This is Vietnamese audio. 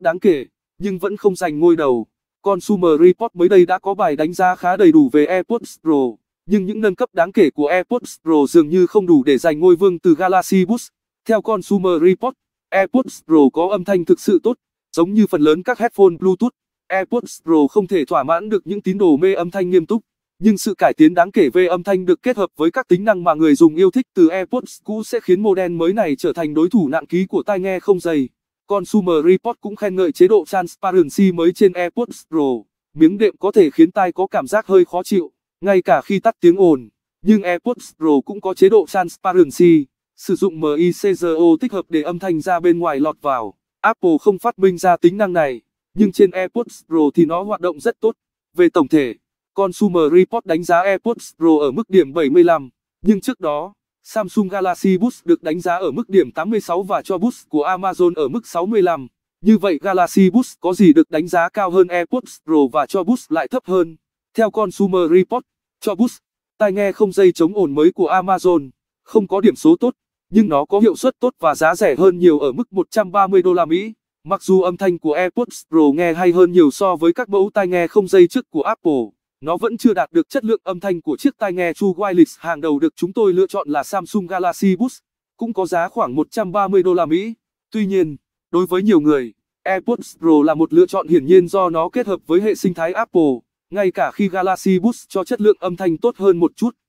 đáng kể, nhưng vẫn không giành ngôi đầu. Consumer Report mới đây đã có bài đánh giá khá đầy đủ về AirPods Pro, nhưng những nâng cấp đáng kể của AirPods Pro dường như không đủ để giành ngôi vương từ Galaxy Buds. Theo Consumer Report, AirPods Pro có âm thanh thực sự tốt, giống như phần lớn các headphone Bluetooth. AirPods Pro không thể thỏa mãn được những tín đồ mê âm thanh nghiêm túc, nhưng sự cải tiến đáng kể về âm thanh được kết hợp với các tính năng mà người dùng yêu thích từ AirPods cũ sẽ khiến model mới này trở thành đối thủ nặng ký của tai nghe không dày. Consumer Report cũng khen ngợi chế độ Transparency mới trên AirPods Pro. Miếng đệm có thể khiến tai có cảm giác hơi khó chịu, ngay cả khi tắt tiếng ồn. Nhưng AirPods Pro cũng có chế độ Transparency, sử dụng MICRO tích hợp để âm thanh ra bên ngoài lọt vào. Apple không phát minh ra tính năng này, nhưng trên AirPods Pro thì nó hoạt động rất tốt. Về tổng thể, Consumer Report đánh giá AirPods Pro ở mức điểm 75, nhưng trước đó, Samsung Galaxy Buds được đánh giá ở mức điểm 86 và cho Buds của Amazon ở mức 65. Như vậy Galaxy Buds có gì được đánh giá cao hơn AirPods Pro và cho Buds lại thấp hơn? Theo Consumer Report, cho Buds, tai nghe không dây chống ồn mới của Amazon, không có điểm số tốt, nhưng nó có hiệu suất tốt và giá rẻ hơn nhiều ở mức 130 đô la Mỹ. Mặc dù âm thanh của AirPods Pro nghe hay hơn nhiều so với các mẫu tai nghe không dây trước của Apple, nó vẫn chưa đạt được chất lượng âm thanh của chiếc tai nghe True Wireless hàng đầu được chúng tôi lựa chọn là Samsung Galaxy Buds, cũng có giá khoảng 130 đô la Mỹ. Tuy nhiên, đối với nhiều người, AirPods Pro là một lựa chọn hiển nhiên do nó kết hợp với hệ sinh thái Apple, ngay cả khi Galaxy Buds cho chất lượng âm thanh tốt hơn một chút.